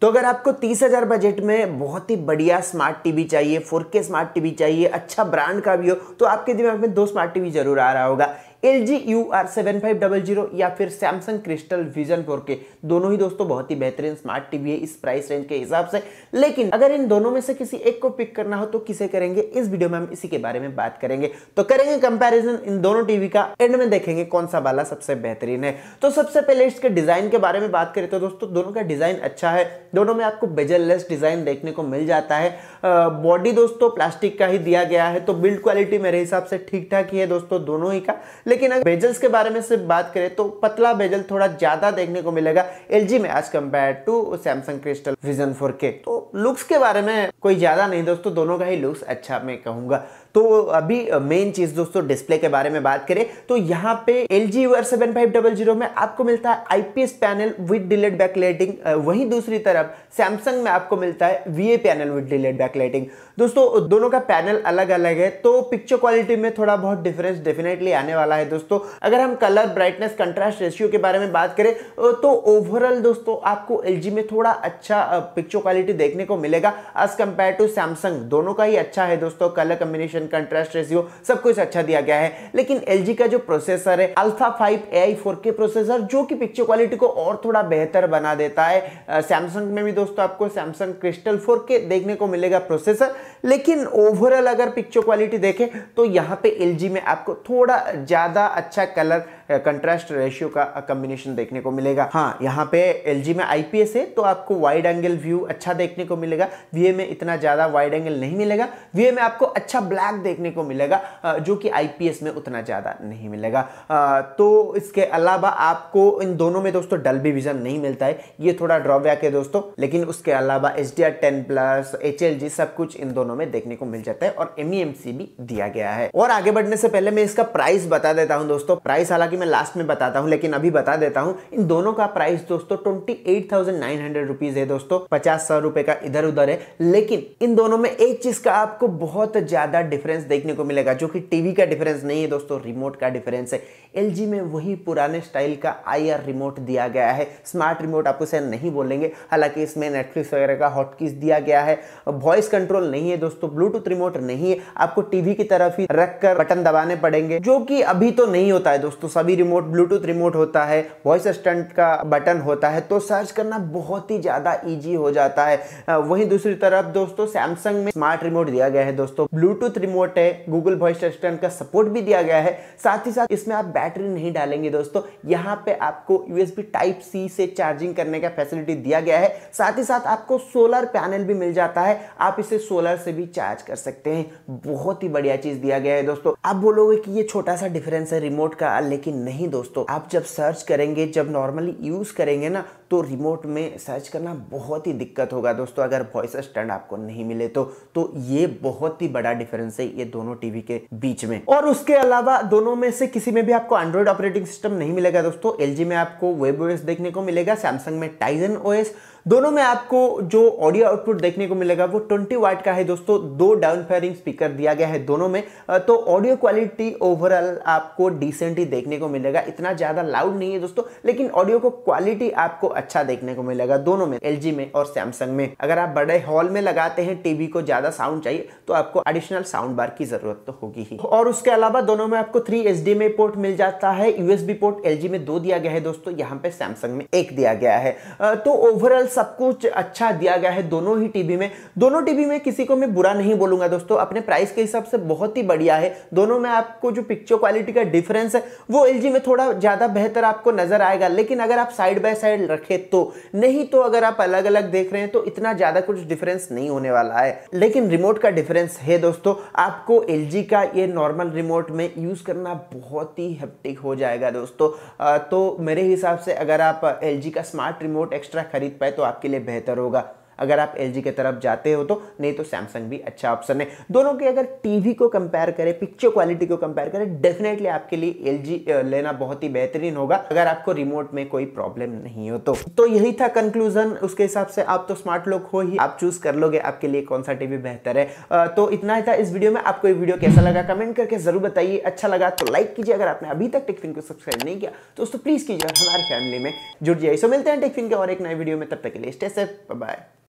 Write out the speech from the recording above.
तो अगर आपको तीस हज़ार बजट में बहुत ही बढ़िया स्मार्ट टीवी चाहिए फोर के स्मार्ट टीवी चाहिए अच्छा ब्रांड का भी हो तो आपके दिमाग में दो स्मार्ट टीवी जरूर आ रहा होगा L G U R seven five double zero या फिर सैमसंग क्रिस्टल विजन फोर के दोनों ही दोस्तों बहुत ही बेहतरीन स्मार्ट टीवी है इस प्राइस रेंज के हिसाब से लेकिन अगर इन दोनों में से किसी एक को पिक करना हो तो किसे करेंगे इस वीडियो में हम इसी के बारे में बात करेंगे तो करेंगे कंपेरिजन इन दोनों टीवी का एंड में देखेंगे कौन सा वाला सबसे बेहतरीन है तो सबसे पहले इसके डिजाइन के बारे में बात करें तो दोस्तों दोनों का डिजाइन अच्छा है दोनों में आपको बेजललेस डिजाइन देखने को मिल जाता है बॉडी दोस्तों प्लास्टिक का ही दिया गया है तो बिल्ड क्वालिटी मेरे हिसाब से ठीक ठाक ही है दोस्तों दोनों ही का लेकिन अगर बेजल्स के बारे में सिर्फ बात करें तो पतला बेजल थोड़ा ज़्यादा देखने को मिलेगा एल में edge compare to Samsung crystal vision four तो लुक्स के बारे में कोई ज़्यादा नहीं दोस्तों दोनों का ही लुक्स अच्छा मैं कहूंगा तो अभी मेन चीज दोस्तों डिस्प्ले के बारे में बात करें तो यहाँ पे L G seven five double zero में आपको मिलता है IPS panel with DLED backlighting वहीं दूसरी तरफ सैमसंग में आपको मिलता है V panel with DLED backlighting दोस्तों दोनों का पैनल अलग अलग है तो पिक्चर क्वालिटी में थोड़ा बहुत डिफरेंस डेफिनेटली आने वाला है दोस्तों अगर हम कलर ब्राइटनेस कंट्रास्ट रेशियो के बारे में बात करें तो ओवरऑल दोस्तों आपको एल में थोड़ा अच्छा पिक्चर क्वालिटी देखने को मिलेगा एज कंपेयर टू सैमसंग दोनों का ही अच्छा है दोस्तों colour combination consumption contrast ratio सब कुछ अच्छा दिया गया है लेकिन एल का जो प्रोसेसर है alpha five A I processor जो कि पिक्चर क्वालिटी को और थोड़ा बेहतर बना देता है सैमसंग में भी दोस्तों आपको सैमसंग क्रिस्टल फोर देखने को मिलेगा प्रोसेसर लेकिन ओवरऑल अगर पिक्चर क्वालिटी देखें तो यहाँ पे एल में आपको थोड़ा ज़्यादा अच्छा कलर कंट्रास्ट रेशियो का कम्बिनेशन देखने को मिलेगा हाँ यहाँ पे एल में आईपीएस है तो आपको वाइड एंगल व्यू अच्छा देखने को मिलेगा वी में इतना ज़्यादा वाइड एंगल नहीं मिलेगा वी में आपको अच्छा ब्लैक देखने को मिलेगा जो कि आई में उतना ज़्यादा नहीं मिलेगा तो इसके अलावा आपको इन दोनों में दोस्तों डल्बी विजन नहीं मिलता है ये थोड़ा ड्रॉबैक है दोस्तों लेकिन उसके अलावा H D R ten plus H L G सब कुछ इन दोनों में देखने को मिल जाता है और एम e भी दिया गया है और आगे बढ़ने से पहले मैं इसका प्राइस बता देता हूँ दोस्तों प्राइस हालांकि मैं लास्ट में बताता हूँ लेकिन अभी बता देता हूँ इन दोनों का प्राइस दोस्तों twenty eight thousand nine hundred rupees है दोस्तों पचास सौ रुपए का इधर उधर है लेकिन इन दोनों में एक चीज का आपको बहुत ज्यादा डिफरेंस देखने को मिलेगा जो कि टीवी का डिफरेंस नहीं है दोस्तों रिमोट का डिफरेंस है एल में वही पुराने स्टाइल का आई रिमोट दिया गया है स्मार्ट रिमोट आपको सर नहीं बोलेंगे हालांकि इसमें नेटफ्लिक्स वगैरह का हॉटकीज दिया गया है वॉइस कंट्रोल नहीं है दोस्तों ब्लूटूथ रिमोट नहीं है आपको टीवी की तरफ ही रखकर बटन दबाने पड़ेंगे जो कि अभी तो नहीं होता है दोस्तों सभी भी रिमोट ब्लूटूथ रिमोट होता है वॉइस असिस्टेंट का बटन होता है तो सर्च करना बहुत ही ज़्यादा ईजी हो जाता है वहीं दूसरी तरफ दोस्तों सैमसंग में स्मार्ट रिमोट दिया गया है दोस्तों ब्लूटूथ रिमोट है गूगल वॉइस असिस्टेंट का सपोर्ट भी दिया गया है साथ ही साथ इसमें आप बैटरी नहीं डालेंगे दोस्तों यहाँ पे आपको यूएसबी टाइप सी से चार्जिंग करने का फैसिलिटी दिया गया है साथ ही साथ आपको सोलर पैनल भी मिल जाता है आप इसे सोलर से भी चार्ज कर सकते हैं बहुत ही बढ़िया चीज़ दिया गया है दोस्तों आप बोलोगे कि ये छोटा सा डिफरेंस है रिमोट का लेकिन नहीं दोस्तों आप जब सर्च करेंगे जब नॉर्मली यूज़ करेंगे ना तो रिमोट में सर्च करना बहुत ही दिक्कत होगा दोस्तों अगर वॉइस असिस्टेंट आपको नहीं मिले तो तो ये बहुत ही बड़ा डिफरेंस है ये दोनों टीवी के बीच में और उसके अलावा दोनों में से किसी में भी आपको एंड्रॉइड ऑपरेटिंग सिस्टम नहीं मिलेगा दोस्तों एल में आपको वेब ओएस देखने को मिलेगा सैमसंग में टाइजन ओएस दोनों में आपको जो ऑडियो आउटपुट देखने को मिलेगा वो 20 वाट का है दोस्तों दो डाउन फायरिंग स्पीकर दिया गया है दोनों में तो ऑडियो क्वालिटी ओवरऑल आपको डिसेंट ही देखने को को मिलेगा इतना ज़्यादा लाउड नहीं है दोस्तों लेकिन ऑडियो को क्वालिटी आपको अच्छा देखने को मिलेगा दोनों में एल में और सैमसंग में अगर आप बड़े हॉल में लगाते हैं टीवी को ज़्यादा साउंड चाहिए तो आपको एडिशनल साउंड बार की ज़रूरत तो होगी ही और उसके अलावा दोनों में आपको थ्री एच में पोर्ट मिल जाता है यूएसबी पोर्ट एल में दो दिया गया है दोस्तों यहाँ पे सैमसंग में एक दिया गया है तो ओवरऑल सब कुछ अच्छा दिया गया है दोनों ही टीवी में दोनों टीवी में किसी को मैं बुरा नहीं बोलूंगा दोस्तों अपने प्राइस के हिसाब से बहुत ही बढ़िया है दोनों में आपको जो पिक्चर क्वालिटी का डिफरेंस है वो एल में थोड़ा ज़्यादा बेहतर आपको नज़र आएगा लेकिन अगर आप साइड बाय साइड रखें तो नहीं तो अगर आप अलग अलग देख रहे हैं तो इतना ज़्यादा कुछ डिफरेंस नहीं होने वाला है लेकिन रिमोट का डिफरेंस है दोस्तों आपको एल का ये नॉर्मल रिमोट में यूज़ करना बहुत ही हेप्टिक हो जाएगा दोस्तों तो मेरे हिसाब से अगर आप एल का स्मार्ट रिमोट एक्स्ट्रा खरीद पाए तो आपके लिए बेहतर होगा अगर आप एल की तरफ जाते हो तो नहीं तो सैमसंग भी अच्छा ऑप्शन है दोनों के अगर टीवी को कंपेयर करें पिक्चर क्वालिटी को कंपेयर करें डेफिनेटली आपके लिए एल लेना बहुत ही बेहतरीन होगा अगर आपको रिमोट में कोई प्रॉब्लम नहीं हो तो, तो यही था कंक्लूजन उसके हिसाब से आप तो स्मार्ट लोग हो ही आप चूज कर लोगे आपके लिए कौन सा टीवी बेहतर है तो इतना ही था इस वीडियो में आपको ये वीडियो कैसा लगा कमेंट करके जरूर बताइए अच्छा लगा तो लाइक कीजिए अगर आपने अभी तक टिकफिन को सब्सक्राइब नहीं किया तो दोस्तों प्लीज कीजिए हमारे फैमिली में जुड़ जाइए सो मिलते हैं टिकफिन के और एक नए वीडियो में तब तक के लिए स्टे बाय